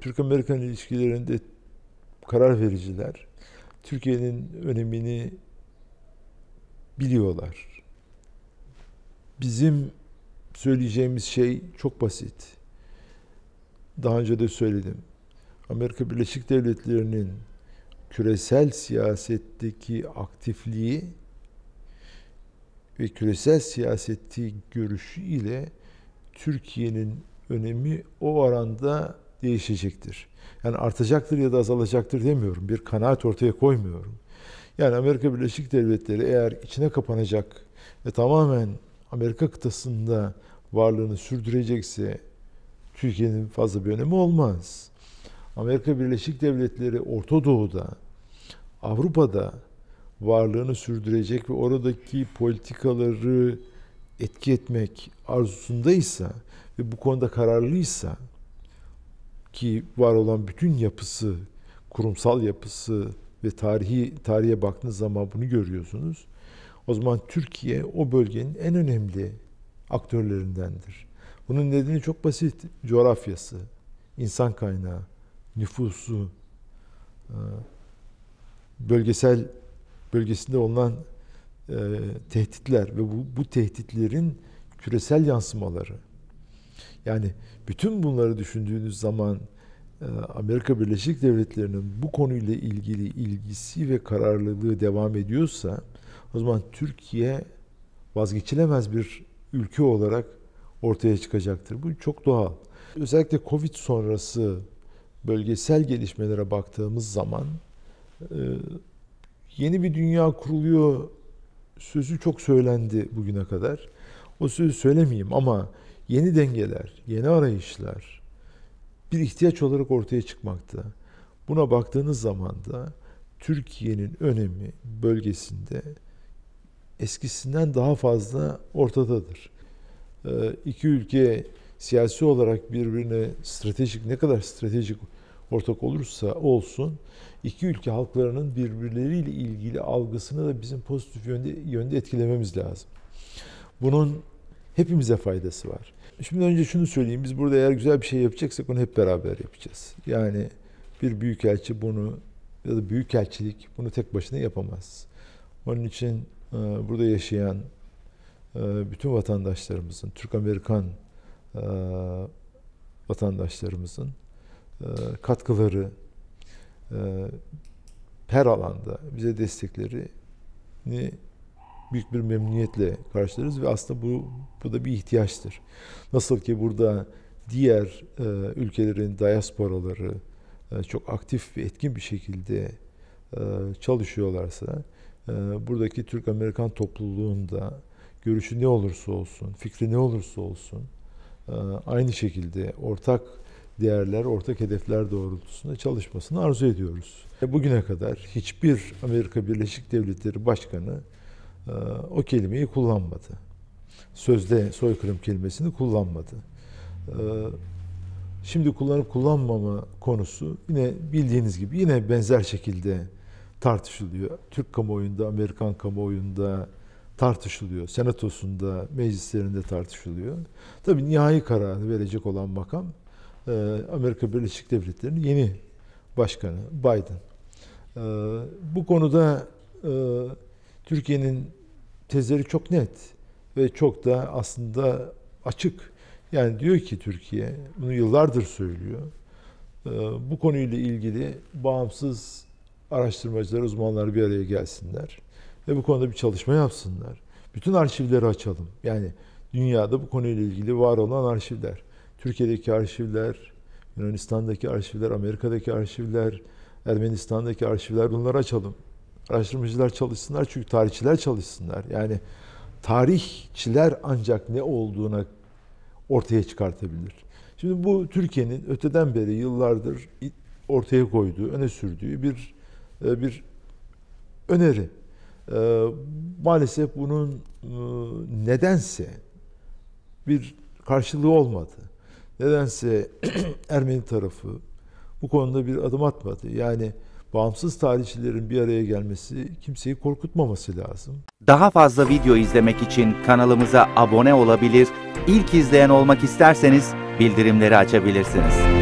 Türk-Amerikan ilişkilerinde karar vericiler Türkiye'nin önemini biliyorlar. Bizim söyleyeceğimiz şey çok basit. Daha önce de söyledim. Amerika Birleşik Devletleri'nin küresel siyasetteki aktifliği ve küresel siyaseti görüşü ile Türkiye'nin önemi o aranda değişecektir. Yani artacaktır ya da azalacaktır demiyorum. Bir kanaat ortaya koymuyorum. Yani Amerika Birleşik Devletleri eğer içine kapanacak ve tamamen Amerika kıtasında varlığını sürdürecekse Türkiye'nin fazla bir önemi olmaz. Amerika Birleşik Devletleri Orta Doğu'da, Avrupa'da varlığını sürdürecek ve oradaki politikaları etki etmek arzusundaysa ve bu konuda kararlıysa ki var olan bütün yapısı, kurumsal yapısı ve tarihi tarihe baktığınız zaman bunu görüyorsunuz. O zaman Türkiye o bölgenin en önemli aktörlerindendir. Bunun nedeni çok basit. Coğrafyası, insan kaynağı, nüfusu, e, bölgesel bölgesinde olan e, tehditler ve bu, bu tehditlerin küresel yansımaları. Yani bütün bunları düşündüğünüz zaman e, Amerika Birleşik Devletleri'nin bu konuyla ilgili ilgisi ve kararlılığı devam ediyorsa o zaman Türkiye vazgeçilemez bir ülke olarak ortaya çıkacaktır. Bu çok doğal. Özellikle Covid sonrası bölgesel gelişmelere baktığımız zaman e, yeni bir dünya kuruluyor sözü çok söylendi bugüne kadar o sözü söylemeyeyim ama yeni dengeler, yeni arayışlar bir ihtiyaç olarak ortaya çıkmakta. Buna baktığınız zaman da Türkiye'nin önemi bölgesinde eskisinden daha fazla ortadadır. Ee, iki ülke siyasi olarak birbirine stratejik ne kadar stratejik ortak olursa olsun iki ülke halklarının birbirleriyle ilgili algısını da bizim pozitif yönde, yönde etkilememiz lazım. Bunun hepimize faydası var. Şimdi önce şunu söyleyeyim. Biz burada eğer güzel bir şey yapacaksak onu hep beraber yapacağız. Yani bir büyükelçi bunu ya da büyükelçilik bunu tek başına yapamaz. Onun için e, burada yaşayan e, bütün vatandaşlarımızın, Türk-Amerikan e, vatandaşlarımızın katkıları her alanda bize destekleri büyük bir memnuniyetle karşılarız ve aslında bu, bu da bir ihtiyaçtır. Nasıl ki burada diğer e, ülkelerin diasporaları e, çok aktif ve etkin bir şekilde e, çalışıyorlarsa e, buradaki Türk-Amerikan topluluğunda görüşü ne olursa olsun, fikri ne olursa olsun e, aynı şekilde ortak değerler, ortak hedefler doğrultusunda çalışmasını arzu ediyoruz. E, bugüne kadar hiçbir Amerika Birleşik Devletleri Başkanı ee, o kelimeyi kullanmadı. Sözde soykırım kelimesini kullanmadı. Ee, şimdi kullanıp kullanmama konusu yine bildiğiniz gibi yine benzer şekilde tartışılıyor. Türk kamuoyunda, Amerikan kamuoyunda tartışılıyor. Senatosunda, meclislerinde tartışılıyor. Tabii nihai kararı verecek olan makam e, Amerika Birleşik Devletleri'nin yeni başkanı Biden. E, bu konuda e, Türkiye'nin tezleri çok net ve çok da aslında açık. Yani diyor ki Türkiye, bunu yıllardır söylüyor. E, bu konuyla ilgili bağımsız araştırmacılar, uzmanlar bir araya gelsinler ve bu konuda bir çalışma yapsınlar. Bütün arşivleri açalım. Yani dünyada bu konuyla ilgili var olan arşivler. Türkiye'deki arşivler, Yunanistan'daki arşivler, Amerika'daki arşivler, Ermenistan'daki arşivler bunları açalım. Araştırmacılar çalışsınlar çünkü tarihçiler çalışsınlar. Yani tarihçiler ancak ne olduğuna ortaya çıkartabilir. Şimdi bu Türkiye'nin öteden beri yıllardır ortaya koyduğu, öne sürdüğü bir e, bir öneri. E, maalesef bunun e, nedense bir karşılığı olmadı. Nedense Ermeni tarafı bu konuda bir adım atmadı. Yani bağımsız tarihçilerin bir araya gelmesi kimseyi korkutmaması lazım. Daha fazla video izlemek için kanalımıza abone olabilir, ilk izleyen olmak isterseniz bildirimleri açabilirsiniz.